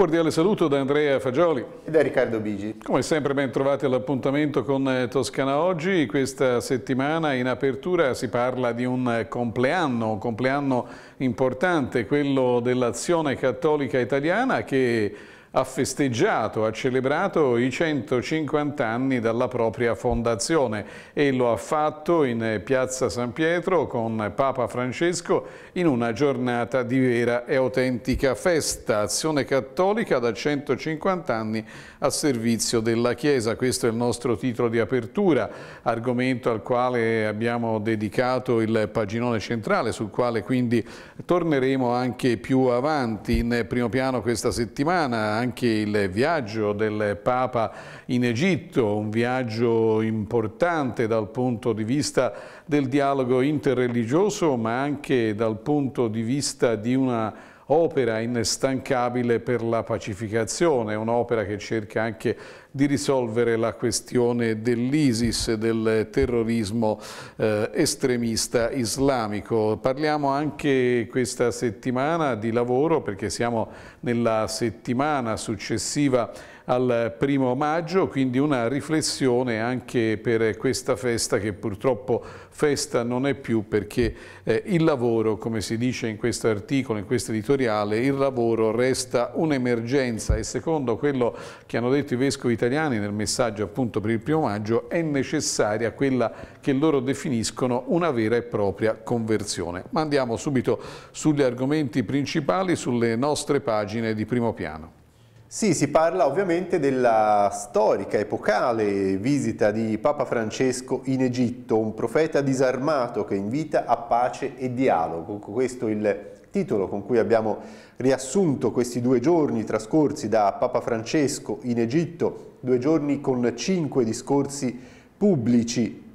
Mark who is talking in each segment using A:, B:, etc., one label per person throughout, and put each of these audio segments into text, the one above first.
A: cordiale saluto da Andrea Fagioli e da Riccardo Bigi. Come sempre ben trovati all'appuntamento con eh, Toscana Oggi. Questa settimana in apertura si parla di un compleanno, un compleanno importante, quello dell'azione cattolica italiana che ha festeggiato, ha celebrato i 150 anni dalla propria fondazione e lo ha fatto in Piazza San Pietro con Papa Francesco in una giornata di vera e autentica festa, azione cattolica da 150 anni a servizio della Chiesa. Questo è il nostro titolo di apertura, argomento al quale abbiamo dedicato il paginone centrale, sul quale quindi torneremo anche più avanti in primo piano questa settimana anche il viaggio del Papa in Egitto, un viaggio importante dal punto di vista del dialogo interreligioso ma anche dal punto di vista di una opera instancabile per la pacificazione, un'opera che cerca anche di risolvere la questione dell'ISIS, del terrorismo eh, estremista islamico. Parliamo anche questa settimana di lavoro perché siamo nella settimana successiva al primo maggio, quindi una riflessione anche per questa festa che purtroppo festa non è più perché eh, il lavoro, come si dice in questo articolo, in questo editoriale, il lavoro resta un'emergenza e secondo quello che hanno detto i vescovi italiani nel messaggio appunto per il primo maggio è necessaria quella che loro definiscono una vera e propria conversione. Ma andiamo subito sugli argomenti principali sulle nostre pagine di primo piano.
B: Sì, si parla ovviamente della storica, epocale visita di Papa Francesco in Egitto, un profeta disarmato che invita a pace e dialogo. Questo è il titolo con cui abbiamo riassunto questi due giorni trascorsi da Papa Francesco in Egitto, due giorni con cinque discorsi pubblici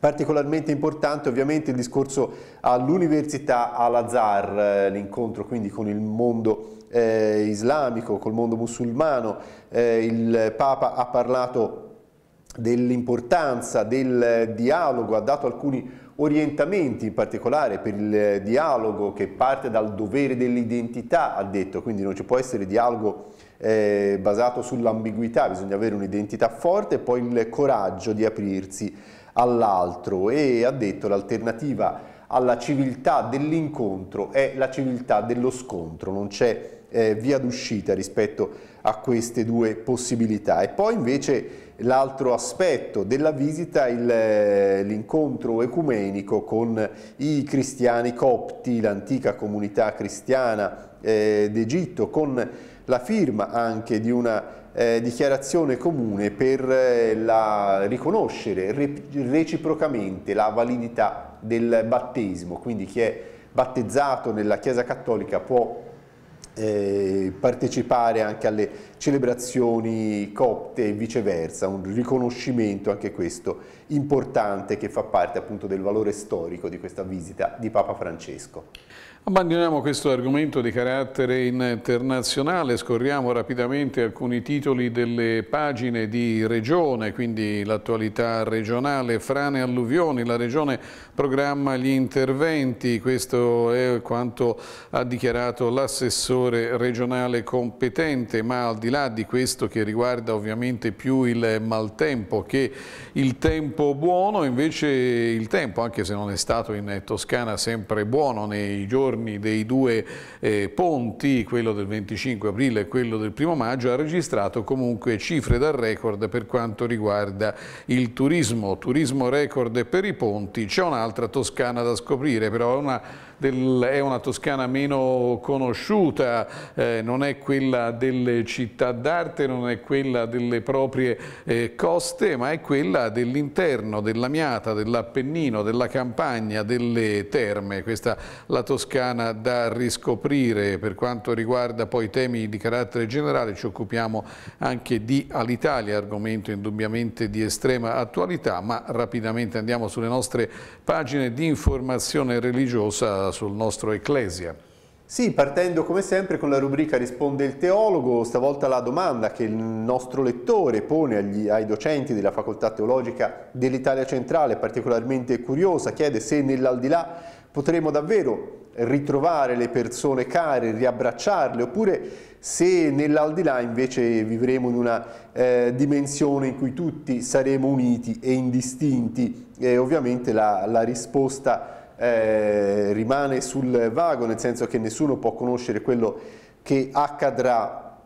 B: Particolarmente importante ovviamente il discorso all'università al-Azhar, eh, l'incontro quindi con il mondo eh, islamico, col mondo musulmano. Eh, il Papa ha parlato dell'importanza del dialogo, ha dato alcuni orientamenti in particolare per il dialogo che parte dal dovere dell'identità, ha detto, quindi non ci può essere dialogo eh, basato sull'ambiguità, bisogna avere un'identità forte e poi il coraggio di aprirsi all'altro e ha detto l'alternativa alla civiltà dell'incontro è la civiltà dello scontro, non c'è eh, via d'uscita rispetto a queste due possibilità. E poi invece l'altro aspetto della visita, eh, l'incontro ecumenico con i cristiani copti, l'antica comunità cristiana eh, d'Egitto, con la firma anche di una eh, dichiarazione comune per eh, la, riconoscere re, reciprocamente la validità del battesimo, quindi chi è battezzato nella Chiesa Cattolica può eh, partecipare anche alle celebrazioni copte e viceversa, un riconoscimento anche questo importante che fa parte appunto del valore storico di questa visita di Papa Francesco.
A: Abbandoniamo questo argomento di carattere internazionale, scorriamo rapidamente alcuni titoli delle pagine di regione, quindi l'attualità regionale, frane e alluvioni, la regione programma gli interventi, questo è quanto ha dichiarato l'assessore regionale competente, ma al di là di questo che riguarda ovviamente più il maltempo che il tempo buono, invece il tempo, anche se non è stato in Toscana sempre buono nei giorni giorni dei due eh, ponti, quello del 25 aprile e quello del 1 maggio, ha registrato comunque cifre da record per quanto riguarda il turismo. Turismo record per i ponti, c'è un'altra Toscana da scoprire, però è una del, è una Toscana meno conosciuta, eh, non è quella delle città d'arte, non è quella delle proprie eh, coste, ma è quella dell'interno, della Miata, dell'Appennino, della Campagna, delle terme. Questa è la Toscana da riscoprire. Per quanto riguarda poi temi di carattere generale ci occupiamo anche di Alitalia, argomento indubbiamente di estrema attualità, ma rapidamente andiamo sulle nostre pagine di informazione religiosa sul nostro Ecclesia.
B: Sì, partendo come sempre con la rubrica Risponde il teologo, stavolta la domanda che il nostro lettore pone agli, ai docenti della Facoltà Teologica dell'Italia Centrale, particolarmente curiosa, chiede se nell'aldilà potremo davvero ritrovare le persone care, riabbracciarle, oppure se nell'aldilà invece vivremo in una eh, dimensione in cui tutti saremo uniti e indistinti. E ovviamente la, la risposta eh, rimane sul vago, nel senso che nessuno può conoscere quello che accadrà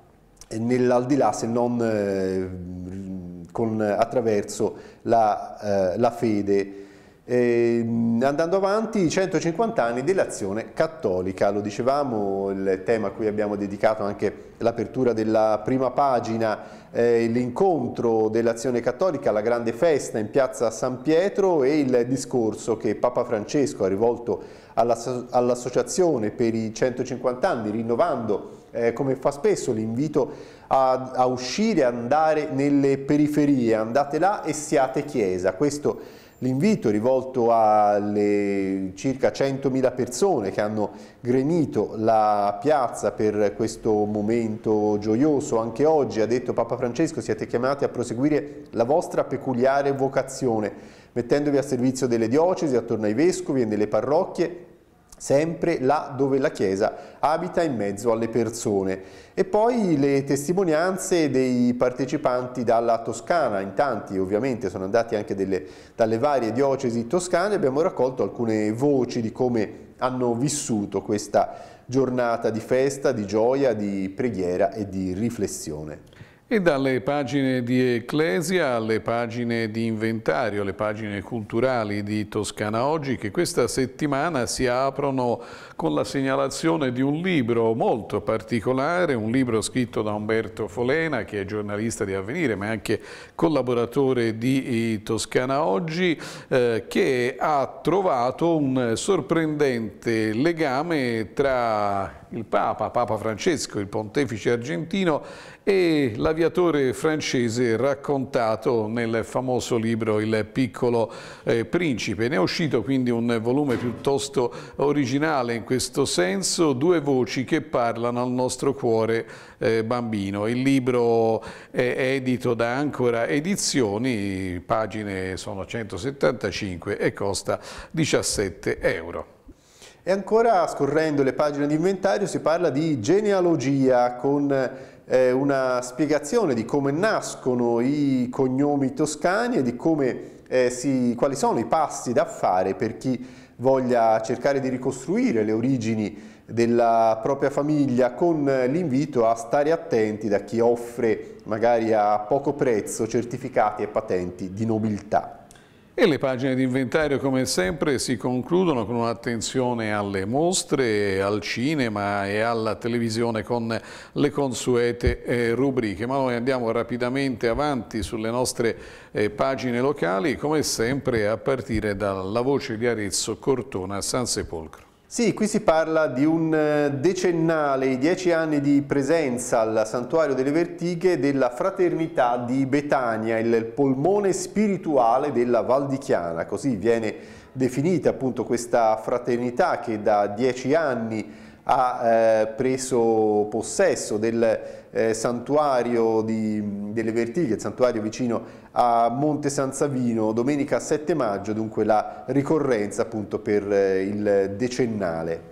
B: nell'aldilà se non eh, con, attraverso la, eh, la fede eh, andando avanti, i 150 anni dell'azione cattolica, lo dicevamo, il tema a cui abbiamo dedicato anche l'apertura della prima pagina, eh, l'incontro dell'azione cattolica, la grande festa in piazza San Pietro e il discorso che Papa Francesco ha rivolto all'associazione per i 150 anni, rinnovando eh, come fa spesso l'invito a, a uscire, andare nelle periferie, andate là e siate chiesa. Questo è L'invito rivolto alle circa 100.000 persone che hanno gremito la piazza per questo momento gioioso. Anche oggi, ha detto Papa Francesco, siete chiamati a proseguire la vostra peculiare vocazione, mettendovi a servizio delle diocesi, attorno ai vescovi e nelle parrocchie sempre là dove la Chiesa abita in mezzo alle persone. E poi le testimonianze dei partecipanti dalla Toscana, in tanti ovviamente sono andati anche delle, dalle varie diocesi toscane, abbiamo raccolto alcune voci di come hanno vissuto questa giornata di festa, di gioia, di preghiera e di riflessione.
A: E dalle pagine di Ecclesia alle pagine di inventario, alle pagine culturali di Toscana Oggi, che questa settimana si aprono con la segnalazione di un libro molto particolare, un libro scritto da Umberto Folena, che è giornalista di Avvenire, ma è anche collaboratore di eh, Toscana Oggi, eh, che ha trovato un sorprendente legame tra il Papa, Papa Francesco, il pontefice argentino e l'aviatore francese raccontato nel famoso libro Il piccolo eh, principe. Ne è uscito quindi un volume piuttosto originale in questo senso, due voci che parlano al nostro cuore eh, bambino. Il libro è edito da Ancora Edizioni, pagine sono 175 e costa 17 euro.
B: E ancora scorrendo le pagine di inventario si parla di genealogia con eh, una spiegazione di come nascono i cognomi toscani e di come, eh, si, quali sono i passi da fare per chi voglia cercare di ricostruire le origini della propria famiglia con l'invito a stare attenti da chi offre magari a poco prezzo certificati e patenti di nobiltà.
A: E le pagine di inventario come sempre si concludono con un'attenzione alle mostre, al cinema e alla televisione con le consuete eh, rubriche, ma noi andiamo rapidamente avanti sulle nostre eh, pagine locali come sempre a partire dalla voce di Arezzo Cortona San Sepolcro.
B: Sì, qui si parla di un eh, decennale, i dieci anni di presenza al Santuario delle Vertighe della Fraternità di Betania, il polmone spirituale della Val di Chiana, così viene definita appunto questa fraternità che da dieci anni ha eh, preso possesso del eh, santuario di, delle Vertighe, il santuario vicino a Monte San Savino, domenica 7 maggio, dunque la ricorrenza appunto per eh, il decennale.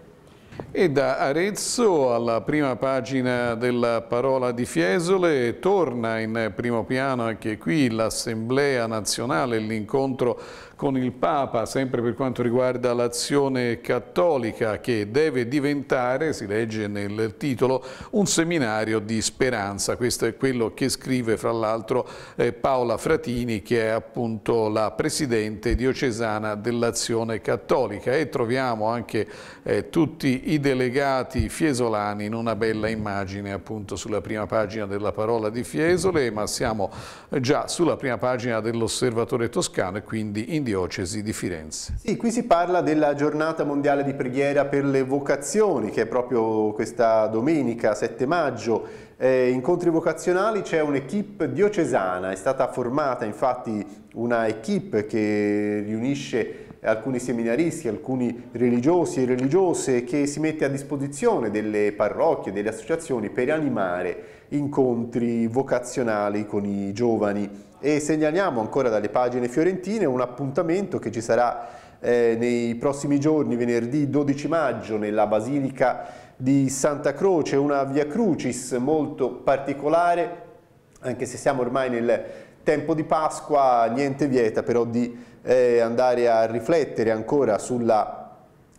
A: E da Arezzo alla prima pagina della parola di Fiesole torna in primo piano anche qui l'Assemblea nazionale, l'incontro con il Papa, sempre per quanto riguarda l'azione cattolica che deve diventare, si legge nel titolo, un seminario di speranza. Questo è quello che scrive fra l'altro eh, Paola Fratini che è appunto la presidente diocesana dell'azione cattolica e troviamo anche eh, tutti i delegati fiesolani in una bella immagine appunto sulla prima pagina della parola di Fiesole, ma siamo eh, già sulla prima pagina dell'osservatore toscano e quindi indirizzato diocesi di Firenze.
B: Sì, qui si parla della giornata mondiale di preghiera per le vocazioni, che è proprio questa domenica 7 maggio. Eh, incontri vocazionali c'è un'equipe diocesana, è stata formata infatti una equipe che riunisce alcuni seminaristi, alcuni religiosi e religiose che si mette a disposizione delle parrocchie, delle associazioni per animare incontri vocazionali con i giovani e segnaliamo ancora dalle pagine fiorentine un appuntamento che ci sarà eh, nei prossimi giorni, venerdì 12 maggio, nella Basilica di Santa Croce, una via crucis molto particolare, anche se siamo ormai nel tempo di Pasqua, niente vieta però di eh, andare a riflettere ancora sulla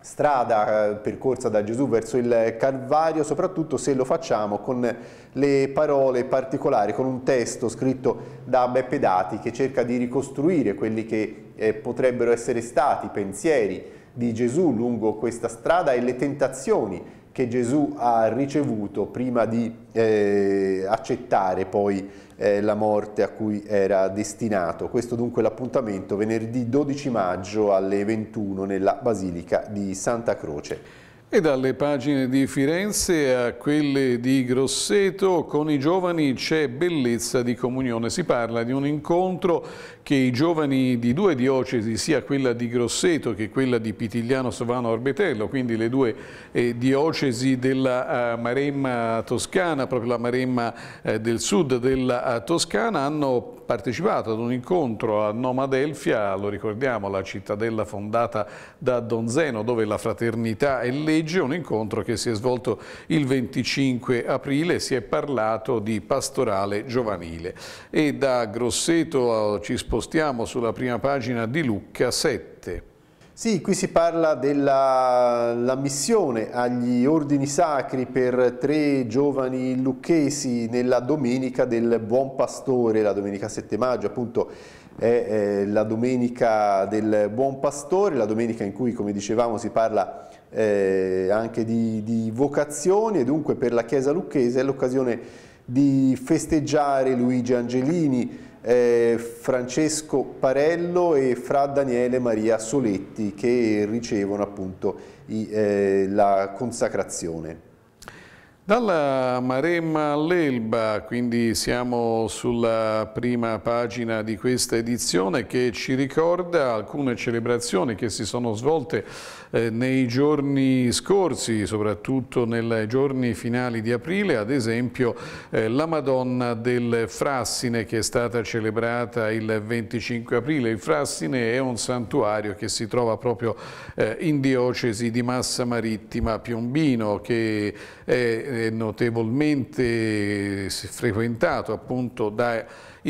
B: strada eh, percorsa da Gesù verso il Calvario, soprattutto se lo facciamo con le parole particolari, con un testo scritto da Beppe Dati che cerca di ricostruire quelli che eh, potrebbero essere stati i pensieri di Gesù lungo questa strada e le tentazioni che Gesù ha ricevuto prima di eh, accettare poi eh, la morte a cui era destinato. Questo dunque l'appuntamento venerdì 12 maggio alle 21 nella Basilica di Santa Croce.
A: E dalle pagine di Firenze a quelle di Grosseto, con i giovani c'è bellezza di comunione. Si parla di un incontro che i giovani di due diocesi, sia quella di Grosseto che quella di Pitigliano Sovano Orbetello, quindi le due eh, diocesi della uh, Maremma Toscana, proprio la Maremma eh, del sud della uh, Toscana, hanno partecipato ad un incontro a Nomadelfia, lo ricordiamo, la cittadella fondata da Donzeno, dove la fraternità è legge, un incontro che si è svolto il 25 aprile, si è parlato di pastorale giovanile. E da Grosseto eh, ci spostiamo sulla prima pagina di Lucca 7.
B: Sì, qui si parla dell'ammissione agli ordini sacri per tre giovani lucchesi nella domenica del Buon Pastore, la domenica 7 maggio appunto è eh, la domenica del Buon Pastore, la domenica in cui come dicevamo si parla eh, anche di, di vocazioni e dunque per la Chiesa lucchese è l'occasione di festeggiare Luigi Angelini, eh, Francesco Parello e Fra Daniele Maria Soletti che ricevono appunto i, eh, la consacrazione.
A: Dalla Maremma all'Elba, quindi siamo sulla prima pagina di questa edizione che ci ricorda alcune celebrazioni che si sono svolte eh, nei giorni scorsi, soprattutto nei giorni finali di aprile, ad esempio eh, la Madonna del Frassine che è stata celebrata il 25 aprile. Il Frassine è un santuario che si trova proprio eh, in diocesi di Massa Marittima Piombino che è notevolmente frequentato appunto dai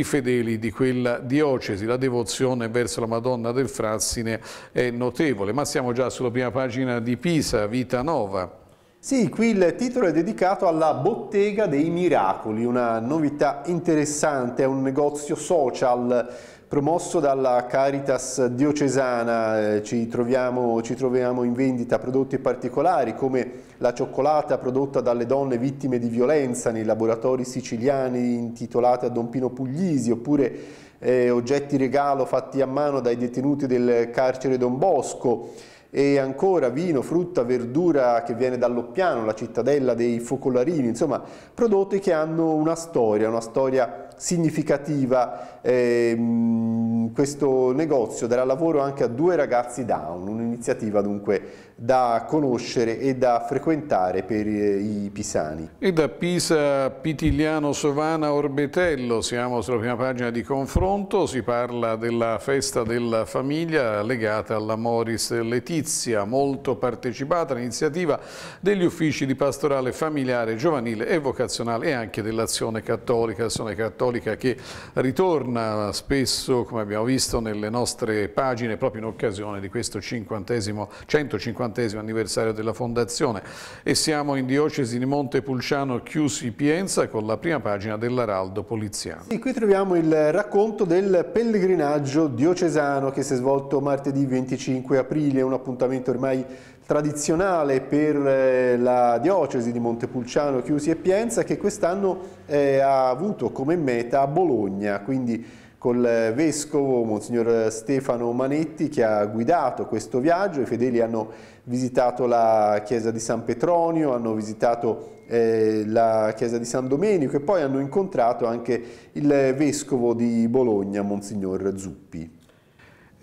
A: fedeli di quella diocesi. La devozione verso la Madonna del Frassine è notevole, ma siamo già sulla prima pagina di Pisa, Vita Nova.
B: Sì, qui il titolo è dedicato alla Bottega dei Miracoli, una novità interessante, è un negozio social promosso dalla Caritas diocesana, eh, ci troviamo, ci troviamo in vendita prodotti particolari come la cioccolata prodotta dalle donne vittime di violenza nei laboratori siciliani intitolata a Don Pino Puglisi, oppure eh, oggetti regalo fatti a mano dai detenuti del carcere Don Bosco, e ancora vino, frutta, verdura che viene dall'Oppiano, la cittadella dei focolarini, insomma prodotti che hanno una storia, una storia significativa ehm, questo negozio darà lavoro anche a due ragazzi down, un'iniziativa dunque da conoscere e da frequentare per eh, i pisani.
A: E da Pisa, Pitigliano, Sovana, Orbetello, siamo sulla prima pagina di confronto, si parla della festa della famiglia legata alla Moris Letizia, molto partecipata l'iniziativa degli uffici di pastorale familiare, giovanile e vocazionale e anche dell'azione cattolica, azione cattolica che ritorna spesso, come abbiamo visto, nelle nostre pagine proprio in occasione di questo 50 150 50 anniversario della fondazione e siamo in diocesi di Montepulciano chiusi Pienza con la prima pagina dell'Araldo Poliziano.
B: Sì, qui troviamo il racconto del pellegrinaggio diocesano che si è svolto martedì 25 aprile, un appuntamento ormai tradizionale per eh, la diocesi di Montepulciano, Chiusi e Pienza che quest'anno eh, ha avuto come meta Bologna, quindi col eh, vescovo Monsignor Stefano Manetti che ha guidato questo viaggio, i fedeli hanno visitato la chiesa di San Petronio, hanno visitato la chiesa di San Domenico e poi hanno incontrato anche il vescovo di Bologna, Monsignor
A: Zuppi.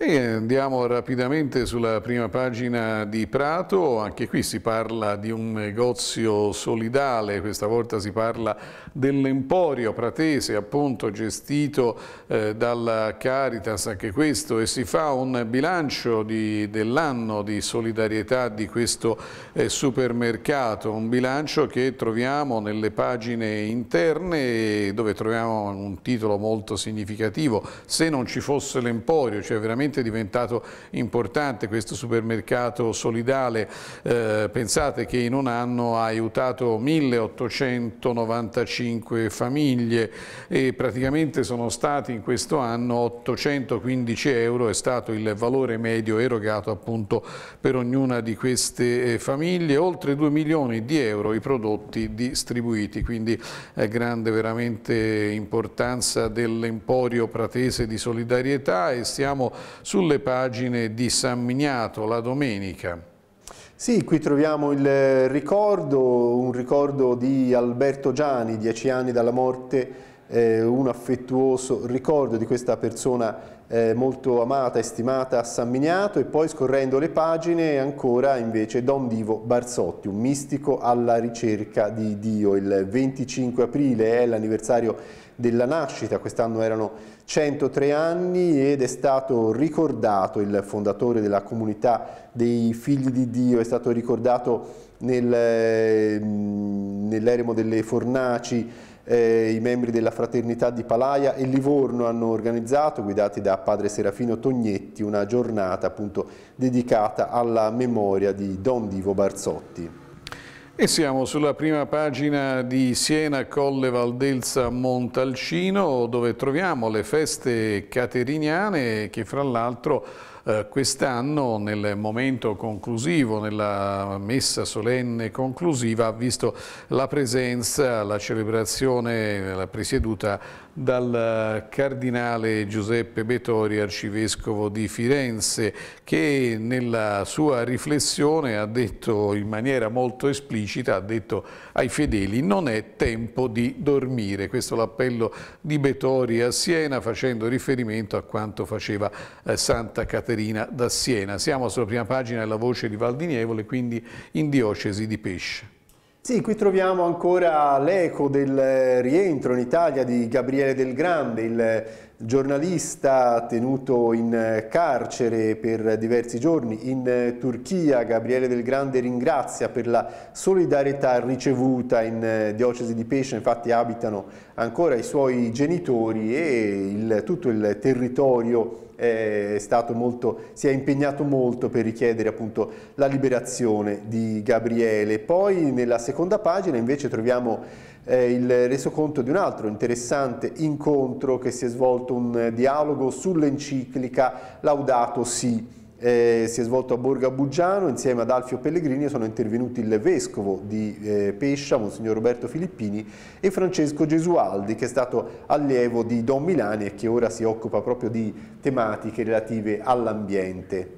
A: E andiamo rapidamente sulla prima pagina di Prato, anche qui si parla di un negozio solidale, questa volta si parla dell'Emporio Pratese, appunto gestito eh, dalla Caritas, anche questo, e si fa un bilancio dell'anno di solidarietà di questo eh, supermercato, un bilancio che troviamo nelle pagine interne dove troviamo un titolo molto significativo, se non ci fosse l'Emporio, cioè veramente veramente diventato importante questo supermercato solidale, eh, pensate che in un anno ha aiutato 1895 famiglie e praticamente sono stati in questo anno 815 euro è stato il valore medio erogato appunto per ognuna di queste eh, famiglie, oltre 2 milioni di euro i prodotti distribuiti, quindi è grande veramente importanza dell'emporio pratese di solidarietà e siamo sulle pagine di San Miniato la domenica.
B: Sì, qui troviamo il ricordo, un ricordo di Alberto Giani, dieci anni dalla morte, eh, un affettuoso ricordo di questa persona eh, molto amata e stimata a San Miniato e poi scorrendo le pagine ancora invece Don Divo Barzotti, un mistico alla ricerca di Dio. Il 25 aprile è l'anniversario della nascita, quest'anno erano 103 anni ed è stato ricordato il fondatore della comunità dei figli di Dio, è stato ricordato nel, ehm, nell'eremo delle fornaci eh, i membri della fraternità di Palaia e Livorno hanno organizzato, guidati da padre Serafino Tognetti, una giornata appunto dedicata alla memoria di Don Divo Barzotti.
A: E siamo sulla prima pagina di Siena, Colle Valdelsa, Montalcino, dove troviamo le feste cateriniane che fra l'altro eh, quest'anno nel momento conclusivo, nella messa solenne conclusiva, ha visto la presenza, la celebrazione la presieduta dal eh, Cardinale Giuseppe Betori, Arcivescovo di Firenze, che nella sua riflessione ha detto in maniera molto esplicita, ha detto ai fedeli non è tempo di dormire. Questo l'appello di Betori a Siena facendo riferimento a quanto faceva eh, Santa Caterina Caterina da Siena. Siamo sulla prima pagina della voce di Valdinievole, quindi in diocesi di Pesce.
B: Sì, qui troviamo ancora l'eco del rientro in Italia di Gabriele Del Grande, il giornalista tenuto in carcere per diversi giorni in Turchia. Gabriele Del Grande ringrazia per la solidarietà ricevuta in diocesi di Pesce, infatti abitano ancora i suoi genitori e il, tutto il territorio è molto, si è impegnato molto per richiedere appunto la liberazione di Gabriele. Poi nella seconda pagina invece troviamo eh, il resoconto di un altro interessante incontro che si è svolto un eh, dialogo sull'enciclica Laudato Si' eh, si è svolto a Borga Buggiano insieme ad Alfio Pellegrini sono intervenuti il vescovo di eh, Pescia, Monsignor Roberto Filippini e Francesco Gesualdi che è stato allievo di Don Milani e che ora si occupa proprio di tematiche relative all'ambiente.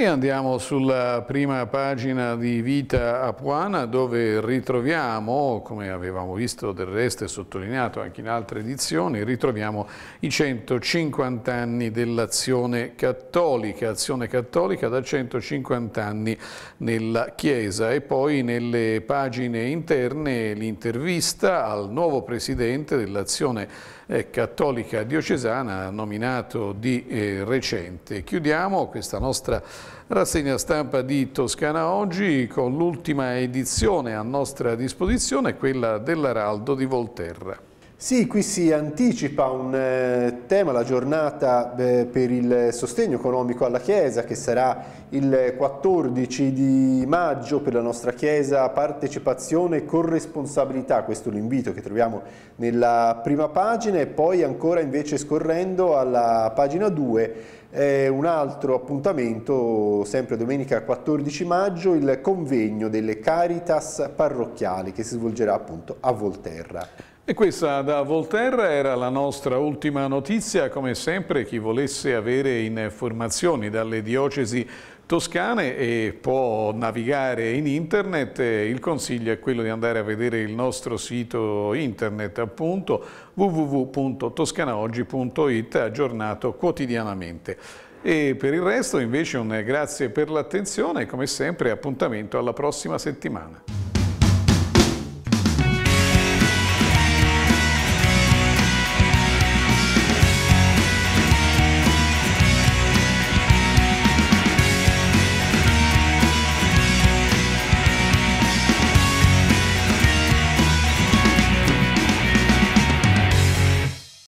A: E andiamo sulla prima pagina di Vita Apuana dove ritroviamo, come avevamo visto del resto e sottolineato anche in altre edizioni, ritroviamo i 150 anni dell'azione cattolica, azione cattolica da 150 anni nella Chiesa e poi nelle pagine interne l'intervista al nuovo presidente dell'azione cattolica cattolica diocesana nominato di eh, recente. Chiudiamo questa nostra rassegna stampa di Toscana Oggi con l'ultima edizione a nostra disposizione, quella dell'Araldo di Volterra.
B: Sì, qui si anticipa un eh, tema, la giornata eh, per il sostegno economico alla Chiesa che sarà il 14 di maggio per la nostra Chiesa, partecipazione e corresponsabilità, questo è l'invito che troviamo nella prima pagina e poi ancora invece scorrendo alla pagina 2 eh, un altro appuntamento, sempre domenica 14 maggio, il convegno delle Caritas parrocchiali che si svolgerà appunto a Volterra.
A: E questa da Volterra era la nostra ultima notizia, come sempre chi volesse avere informazioni dalle diocesi toscane e può navigare in internet, il consiglio è quello di andare a vedere il nostro sito internet appunto www.toscanaoggi.it aggiornato quotidianamente. E per il resto invece un grazie per l'attenzione e come sempre appuntamento alla prossima settimana.